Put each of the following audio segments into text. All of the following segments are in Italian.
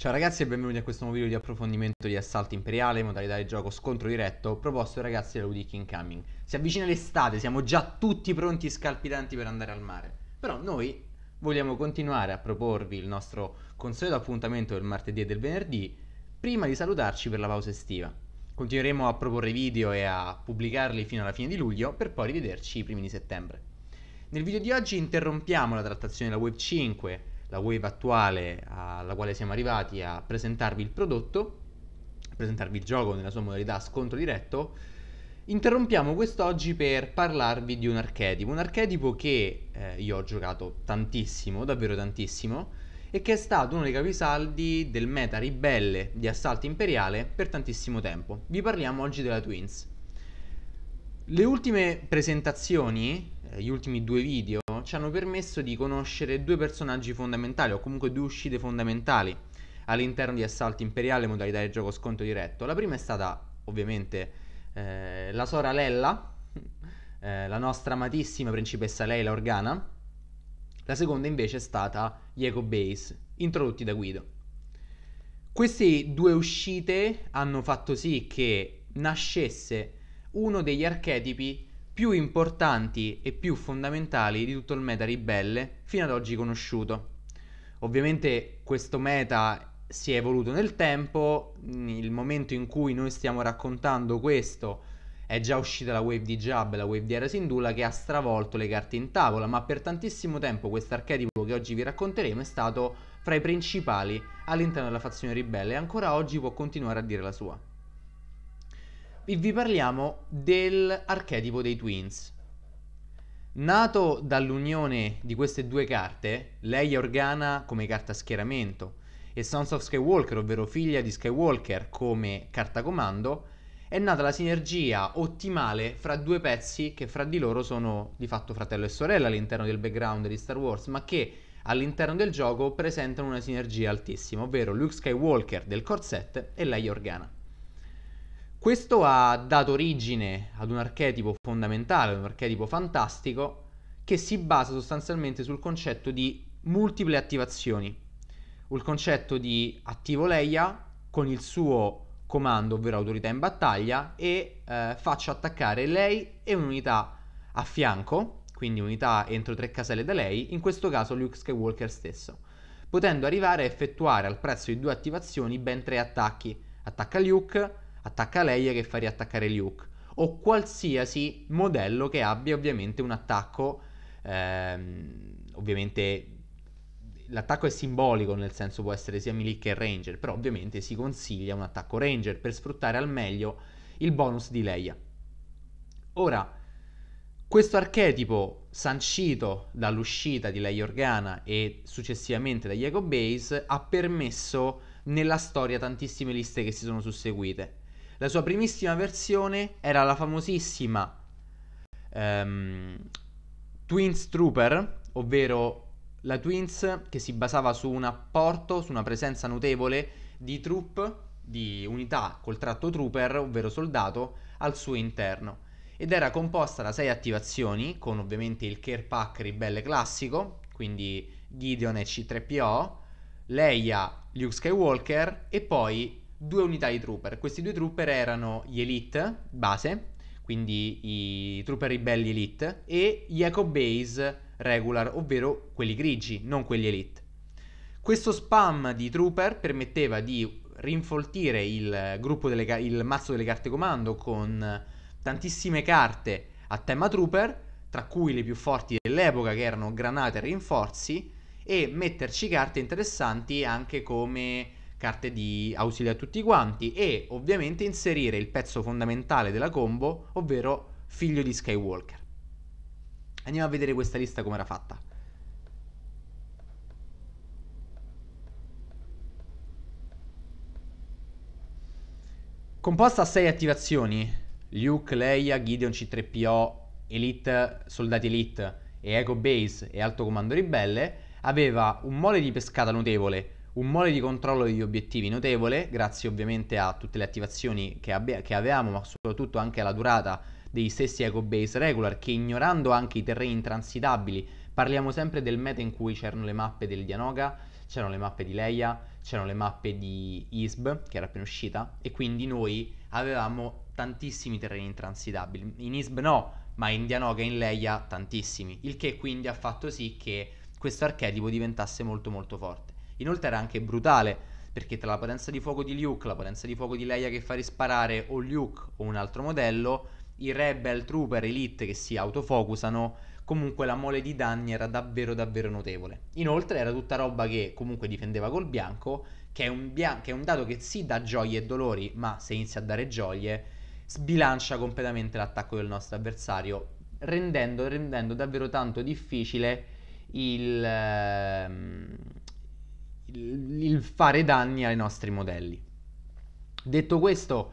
Ciao ragazzi e benvenuti a questo nuovo video di approfondimento di Assalto Imperiale, modalità di gioco scontro diretto, proposto ai ragazzi della King Coming. Si avvicina l'estate, siamo già tutti pronti scalpitanti per andare al mare, però noi vogliamo continuare a proporvi il nostro consueto appuntamento del martedì e del venerdì, prima di salutarci per la pausa estiva. Continueremo a proporre video e a pubblicarli fino alla fine di luglio, per poi rivederci i primi di settembre. Nel video di oggi interrompiamo la trattazione della Web 5, la wave attuale alla quale siamo arrivati a presentarvi il prodotto, presentarvi il gioco nella sua modalità scontro diretto, interrompiamo quest'oggi per parlarvi di un archetipo, un archetipo che eh, io ho giocato tantissimo, davvero tantissimo, e che è stato uno dei capisaldi del meta ribelle di assalto imperiale per tantissimo tempo. Vi parliamo oggi della Twins. Le ultime presentazioni, eh, gli ultimi due video ci hanno permesso di conoscere due personaggi fondamentali, o comunque due uscite fondamentali all'interno di Assalto Imperiale, modalità di gioco sconto diretto. La prima è stata ovviamente eh, la Sora Lella, eh, la nostra amatissima principessa Leila Organa. La seconda invece è stata gli Base, introdotti da Guido. Queste due uscite hanno fatto sì che nascesse uno degli archetipi più importanti e più fondamentali di tutto il meta ribelle fino ad oggi conosciuto. Ovviamente questo meta si è evoluto nel tempo, mm, il momento in cui noi stiamo raccontando questo è già uscita la wave di Jab, la wave di Era Syndulla che ha stravolto le carte in tavola, ma per tantissimo tempo questo archetipo che oggi vi racconteremo è stato fra i principali all'interno della fazione ribelle e ancora oggi può continuare a dire la sua e vi parliamo dell'archetipo dei Twins. Nato dall'unione di queste due carte, lei è Organa come carta schieramento e Sons of Skywalker, ovvero figlia di Skywalker come carta comando, è nata la sinergia ottimale fra due pezzi che fra di loro sono di fatto fratello e sorella all'interno del background di Star Wars, ma che all'interno del gioco presentano una sinergia altissima, ovvero Luke Skywalker del corset e lei Organa. Questo ha dato origine ad un archetipo fondamentale, un archetipo fantastico, che si basa sostanzialmente sul concetto di multiple attivazioni, il concetto di attivo Leia con il suo comando, ovvero autorità in battaglia, e eh, faccio attaccare lei e un'unità a fianco, quindi unità entro tre caselle da lei, in questo caso Luke Skywalker stesso, potendo arrivare a effettuare al prezzo di due attivazioni ben tre attacchi. Attacca Luke, attacca Leia che fa riattaccare Luke, o qualsiasi modello che abbia ovviamente un attacco, ehm, ovviamente l'attacco è simbolico nel senso può essere sia Milik che Ranger, però ovviamente si consiglia un attacco Ranger per sfruttare al meglio il bonus di Leia. Ora, questo archetipo sancito dall'uscita di Leia Organa e successivamente da Jacob Base ha permesso nella storia tantissime liste che si sono susseguite la sua primissima versione era la famosissima um, Twins Trooper, ovvero la Twins che si basava su un apporto, su una presenza notevole di troop, di unità col tratto trooper, ovvero soldato, al suo interno. Ed era composta da sei attivazioni, con ovviamente il care pack ribelle classico, quindi Gideon e C3PO, Leia, Luke Skywalker e poi due unità di trooper. Questi due trooper erano gli elite base, quindi i trooper ribelli elite, e gli Echo base regular, ovvero quelli grigi, non quelli elite. Questo spam di trooper permetteva di rinfoltire il, gruppo ca- il mazzo delle carte comando con tantissime carte a tema trooper, tra cui le più forti dell'epoca che erano granate e rinforzi, e metterci carte interessanti anche come carte di ausilio a tutti quanti e ovviamente inserire il pezzo fondamentale della combo, ovvero figlio di Skywalker. Andiamo a vedere questa lista come era fatta. Composta a 6 attivazioni, Luke, Leia, Gideon, C3PO, Elite, Soldati Elite e Eco Base e Alto Comando Ribelle, aveva un mole di pescata notevole, un mole di controllo degli obiettivi notevole, grazie ovviamente a tutte le attivazioni che, abbi- che avevamo, ma soprattutto anche alla durata degli stessi eco base regular, che ignorando anche i terreni intransitabili, parliamo sempre del meta in cui c'erano le mappe del Dianoga, c'erano le mappe di Leia, c'erano le mappe di Isb, che era appena uscita, e quindi noi avevamo tantissimi terreni intransitabili. In Isb no, ma in Dianoga e in Leia tantissimi, il che quindi ha fatto sì che questo archetipo diventasse molto molto forte. Inoltre era anche brutale perché tra la potenza di fuoco di Luke, la potenza di fuoco di Leia che fa risparare o Luke o un altro modello, i Rebel Trooper Elite che si autofocusano, comunque la mole di danni era davvero davvero notevole. Inoltre era tutta roba che comunque difendeva col bianco, che è un, bian- che è un dato che sì dà gioie e dolori, ma se inizia a dare gioie sbilancia completamente l'attacco del nostro avversario, rendendo, rendendo davvero tanto difficile il... Ehm il, il fare danni ai nostri modelli. Detto questo,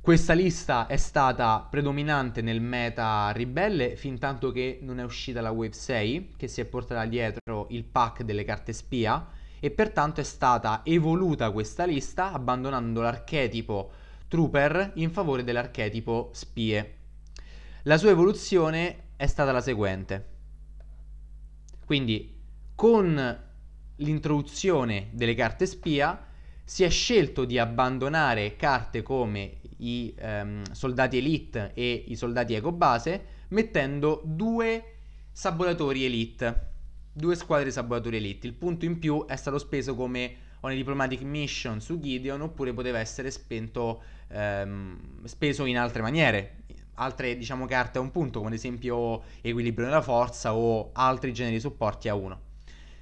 questa lista è stata predominante nel meta ribelle fin tanto che non è uscita la Wave 6, che si è portata dietro il pack delle carte spia, e pertanto è stata evoluta questa lista abbandonando l'archetipo trooper in favore dell'archetipo spie. La sua evoluzione è stata la seguente. Quindi con l'introduzione delle carte spia si è scelto di abbandonare carte come i ehm, soldati elite e i soldati eco base mettendo due sabotatori elite, due squadre di sabotatori elite. Il punto in più è stato speso come ogni diplomatic mission su Gideon oppure poteva essere spento, ehm, speso in altre maniere, altre diciamo carte a un punto come ad esempio equilibrio della forza o altri generi di supporti a uno.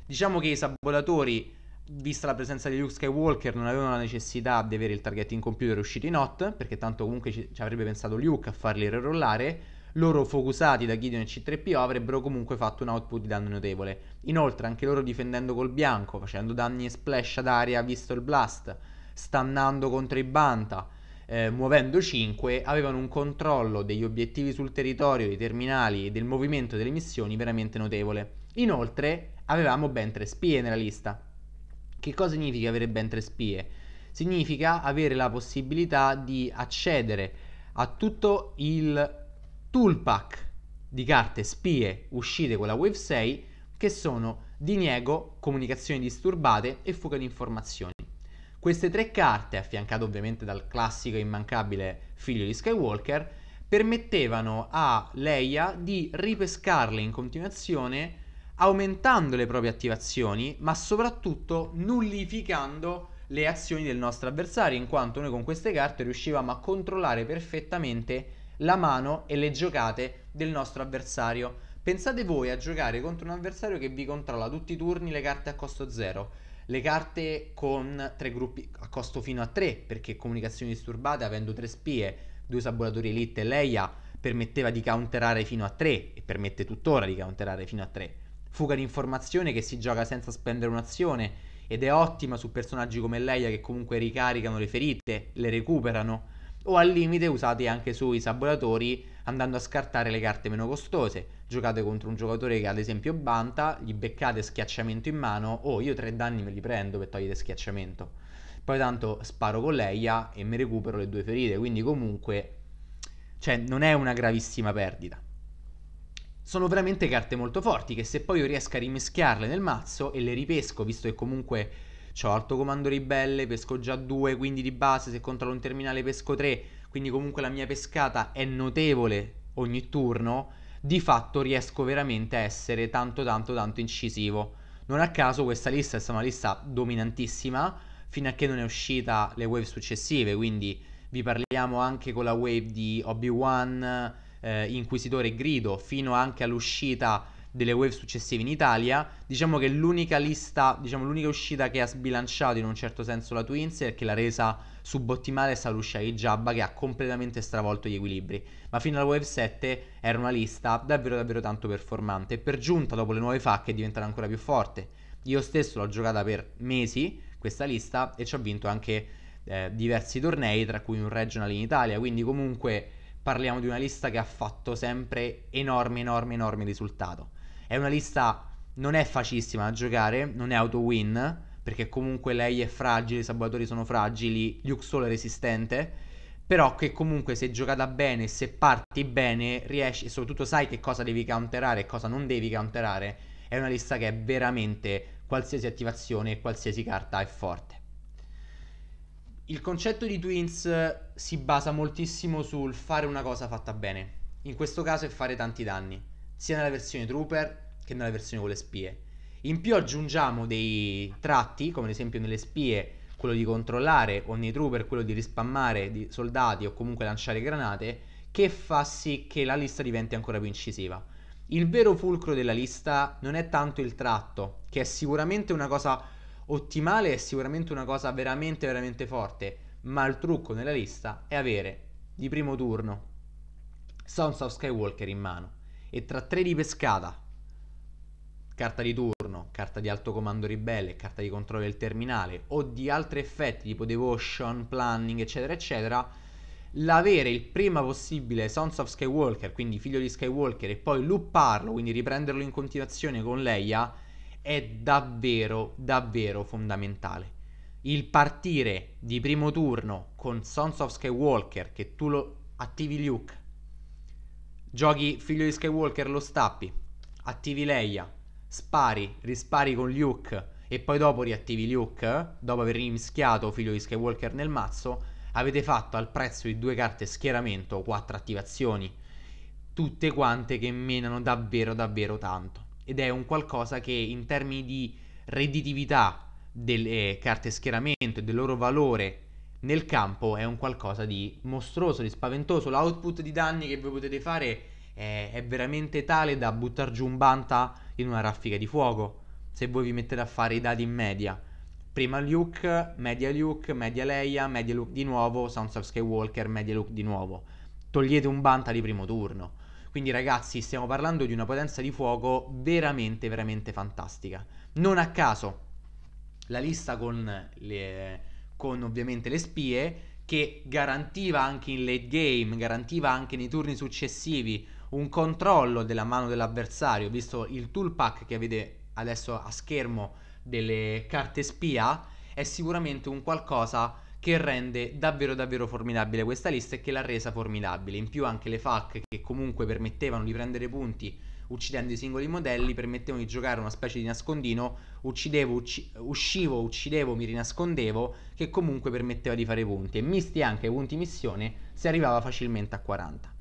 Diciamo che i sabotatori, vista la presenza di Luke Skywalker, non avevano la necessità di avere il targeting computer uscito in hot, perché tanto comunque ci, ci avrebbe pensato Luke a farli rerollare. Loro, focusati da Gideon e C3PO, avrebbero comunque fatto un output di danno notevole. Inoltre, anche loro difendendo col bianco, facendo danni e splash ad aria visto il blast, stannando contro i Banta, eh, muovendo 5, avevano un controllo degli obiettivi sul territorio, dei terminali e del movimento delle missioni veramente notevole. Inoltre avevamo ben tre spie nella lista. Che cosa significa avere ben tre spie? Significa avere la possibilità di accedere a tutto il toolpack di carte spie uscite con la Wave 6 che sono diniego, comunicazioni disturbate e fuga di informazioni. Queste tre carte, affiancate ovviamente dal classico e immancabile figlio di Skywalker, permettevano a Leia di ripescarle in continuazione aumentando le proprie attivazioni, ma soprattutto nullificando le azioni del nostro avversario, in quanto noi con queste carte riuscivamo a controllare perfettamente la mano e le giocate del nostro avversario. Pensate voi a giocare contro un avversario che vi controlla tutti i turni le carte a costo zero, le carte con tre gruppi a costo fino a tre, perché comunicazioni disturbate, avendo tre spie, due sabotatori elite e Leia, permetteva di counterare fino a tre e permette tuttora di counterare fino a tre fuga di informazione che si gioca senza spendere un'azione ed è ottima su personaggi come Leia che comunque ricaricano le ferite, le recuperano, o al limite usate anche sui sabotatori andando a scartare le carte meno costose. Giocate contro un giocatore che ad esempio banta, gli beccate schiacciamento in mano, o oh, io tre danni me li prendo per togliere schiacciamento. Poi tanto sparo con Leia e mi recupero le due ferite, quindi comunque cioè non è una gravissima perdita sono veramente carte molto forti che se poi io riesco a rimischiarle nel mazzo e le ripesco, visto che comunque ho alto comando ribelle, pesco già due, quindi di base se controllo un terminale pesco tre, quindi comunque la mia pescata è notevole ogni turno, di fatto riesco veramente a essere tanto tanto tanto incisivo. Non a caso questa lista è stata una lista dominantissima fino a che non è uscita le wave successive, quindi vi parliamo anche con la wave di Obi-Wan eh, Inquisitore Grido fino anche all'uscita delle wave successive in Italia, diciamo che l'unica lista, diciamo l'unica uscita che ha sbilanciato in un certo senso la Twins e che l'ha resa subottimale è stata l'uscita di Jabba che ha completamente stravolto gli equilibri, ma fino alla wave 7 era una lista davvero davvero tanto performante e per giunta dopo le nuove facche è diventata ancora più forte. Io stesso l'ho giocata per mesi questa lista e ci ho vinto anche eh, diversi tornei, tra cui un regional in Italia, quindi comunque parliamo di una lista che ha fatto sempre enorme, enorme, enorme risultato. È una lista non è facilissima da giocare, non è auto win, perché comunque lei è fragile, i sabotatori sono fragili, Luke Solo è resistente, però che comunque se giocata bene, se parti bene, riesci e soprattutto sai che cosa devi counterare e cosa non devi counterare, è una lista che è veramente qualsiasi attivazione e qualsiasi carta è forte il concetto di Twins eh, si basa moltissimo sul fare una cosa fatta bene. In questo caso è fare tanti danni, sia nella versione Trooper che nella versione con le spie. In più aggiungiamo dei tratti, come ad esempio nelle spie quello di controllare o nei Trooper quello di rispammare di soldati o comunque lanciare granate, che fa sì che la lista diventi ancora più incisiva. Il vero fulcro della lista non è tanto il tratto, che è sicuramente una cosa Ottimale è sicuramente una cosa veramente, veramente forte, ma il trucco nella lista è avere di primo turno Sons of Skywalker in mano e tra tre di pescata, carta di turno, carta di alto comando ribelle, carta di controllo del terminale o di altri effetti tipo devotion, planning, eccetera, eccetera, l'avere il prima possibile Sons of Skywalker, quindi figlio di Skywalker, e poi looparlo, quindi riprenderlo in continuazione con Leia è davvero, davvero fondamentale. Il partire di primo turno con Sons of Skywalker, che tu lo attivi Luke, giochi figlio di Skywalker, lo stappi, attivi Leia, spari, rispari con Luke e poi dopo riattivi Luke, dopo aver rimischiato figlio di Skywalker nel mazzo, avete fatto al prezzo di due carte schieramento quattro attivazioni, tutte quante che menano davvero davvero tanto ed è un qualcosa che in termini di redditività delle eh, carte schieramento e del loro valore nel campo è un qualcosa di mostruoso, di spaventoso. L'output di danni che voi potete fare è, eh, è veramente tale da buttar giù un banta in una raffica di fuoco. Se voi vi mettete a fare i dati in media, prima Luke, media Luke, media Leia, media Luke di nuovo, Sounds of Skywalker, media Luke di nuovo. Togliete un banta di primo turno. Quindi ragazzi stiamo parlando di una potenza di fuoco veramente veramente fantastica. Non a caso la lista con, le, con ovviamente le spie che garantiva anche in late game, garantiva anche nei turni successivi un controllo della mano dell'avversario, visto il tool pack che avete adesso a schermo delle carte spia, è sicuramente un qualcosa che rende davvero davvero formidabile questa lista e che l'ha resa formidabile. In più anche le FAC che comunque permettevano di prendere punti uccidendo i singoli modelli, permettevano di giocare una specie di nascondino, uccidevo, ucci- uscivo, uccidevo, mi rinascondevo, che comunque permetteva di fare punti. E misti anche ai punti missione si arrivava facilmente a 40.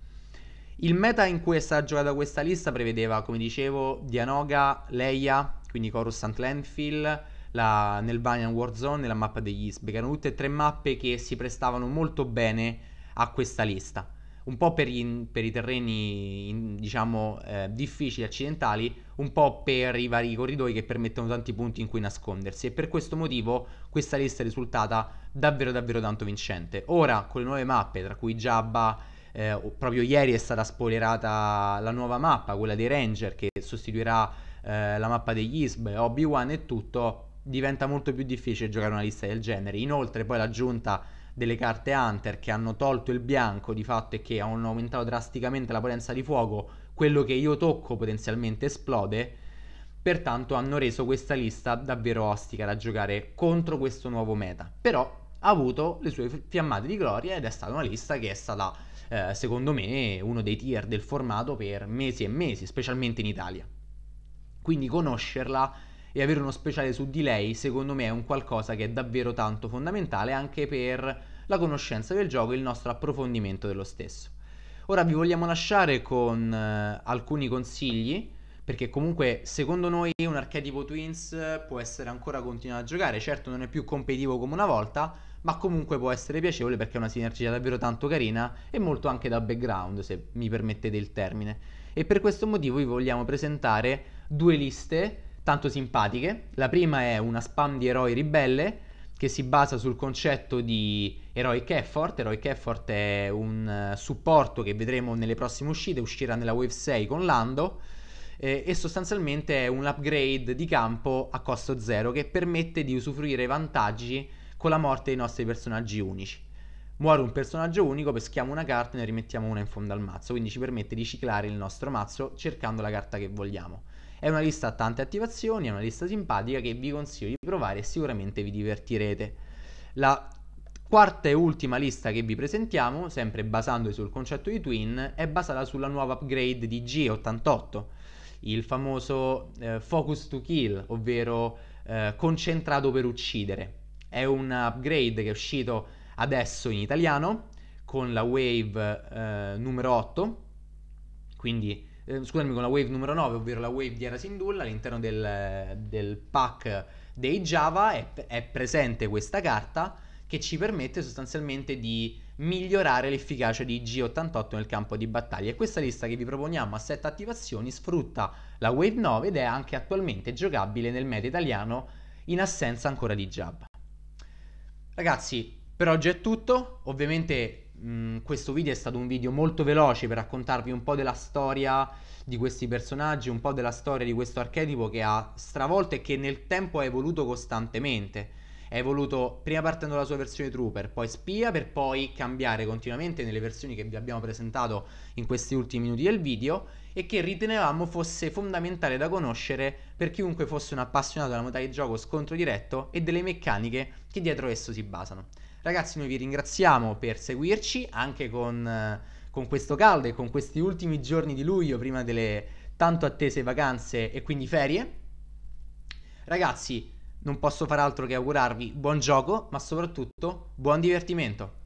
Il meta in cui è stata giocata questa lista prevedeva, come dicevo, Dianoga, Leia, quindi Coruscant Landfill, la, nel Vanian Warzone e la mappa degli Isbek. Erano tutte e tre mappe che si prestavano molto bene a questa lista. Un po' per, gli, per i terreni, in, diciamo, eh, difficili, accidentali, un po' per i vari corridoi che permettono tanti punti in cui nascondersi. E per questo motivo questa lista è risultata davvero, davvero tanto vincente. Ora, con le nuove mappe, tra cui Jabba, eh, proprio ieri è stata spoilerata la nuova mappa, quella dei Ranger, che sostituirà eh, la mappa degli Isb, Obi-Wan e tutto diventa molto più difficile giocare una lista del genere. Inoltre, poi l'aggiunta delle carte Hunter che hanno tolto il bianco di fatto e che hanno aumentato drasticamente la potenza di fuoco, quello che io tocco potenzialmente esplode. Pertanto hanno reso questa lista davvero ostica da giocare contro questo nuovo meta. Però ha avuto le sue fiammate di gloria ed è stata una lista che è stata, eh, secondo me, uno dei tier del formato per mesi e mesi, specialmente in Italia. Quindi conoscerla e avere uno speciale su di lei secondo me è un qualcosa che è davvero tanto fondamentale anche per la conoscenza del gioco e il nostro approfondimento dello stesso. Ora vi vogliamo lasciare con eh, alcuni consigli perché comunque secondo noi un archetipo Twins può essere ancora continuato a giocare, certo non è più competitivo come una volta, ma comunque può essere piacevole perché è una sinergia davvero tanto carina e molto anche da background, se mi permettete il termine. E per questo motivo vi vogliamo presentare due liste tanto simpatiche. La prima è una spam di eroi ribelle che si basa sul concetto di Heroic Effort. Heroic Effort è un eh, supporto che vedremo nelle prossime uscite, uscirà nella Wave 6 con Lando eh, e sostanzialmente è un upgrade di campo a costo zero che permette di usufruire vantaggi con la morte dei nostri personaggi unici. Muore un personaggio unico, peschiamo una carta e ne rimettiamo una in fondo al mazzo, quindi ci permette di ciclare il nostro mazzo cercando la carta che vogliamo. È una lista a tante attivazioni, è una lista simpatica che vi consiglio di provare e sicuramente vi divertirete. La quarta e ultima lista che vi presentiamo, sempre basandosi sul concetto di Twin, è basata sulla nuova upgrade di G88, il famoso eh, Focus to Kill, ovvero eh, concentrato per uccidere. È un upgrade che è uscito adesso in italiano con la Wave eh, numero 8, quindi eh, scusami, con la wave numero 9, ovvero la wave di Arasindulla, all'interno del, del pack dei Java è, è presente questa carta che ci permette sostanzialmente di migliorare l'efficacia di G88 nel campo di battaglia. E questa lista che vi proponiamo a 7 attivazioni sfrutta la Wave 9 ed è anche attualmente giocabile nel meta italiano in assenza ancora di Java. Ragazzi, per oggi è tutto. Ovviamente Mm, questo video è stato un video molto veloce per raccontarvi un po' della storia di questi personaggi, un po' della storia di questo archetipo che ha stravolto e che nel tempo ha evoluto costantemente. È evoluto prima partendo dalla sua versione trooper, poi spia, per poi cambiare continuamente nelle versioni che vi abbiamo presentato in questi ultimi minuti del video e che ritenevamo fosse fondamentale da conoscere per chiunque fosse un appassionato della modalità di gioco scontro diretto e delle meccaniche che dietro esso si basano. Ragazzi, noi vi ringraziamo per seguirci anche con, eh, con questo caldo e con questi ultimi giorni di luglio, prima delle tanto attese vacanze e quindi ferie. Ragazzi, non posso far altro che augurarvi buon gioco, ma soprattutto buon divertimento.